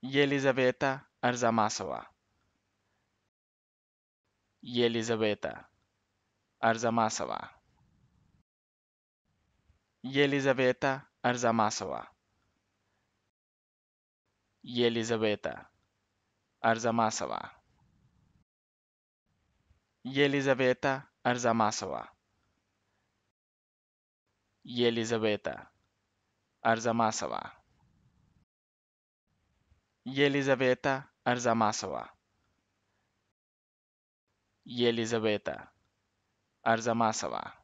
Елизавета Арзамасова. Елизавета Арзамасова. Елизавета Арзамасова. Елизавета Арзамасова. Елизавета Арзамасова. Елизавета Арзамасова. Yelizaveta Arzamasova Yelizaveta Arzamasova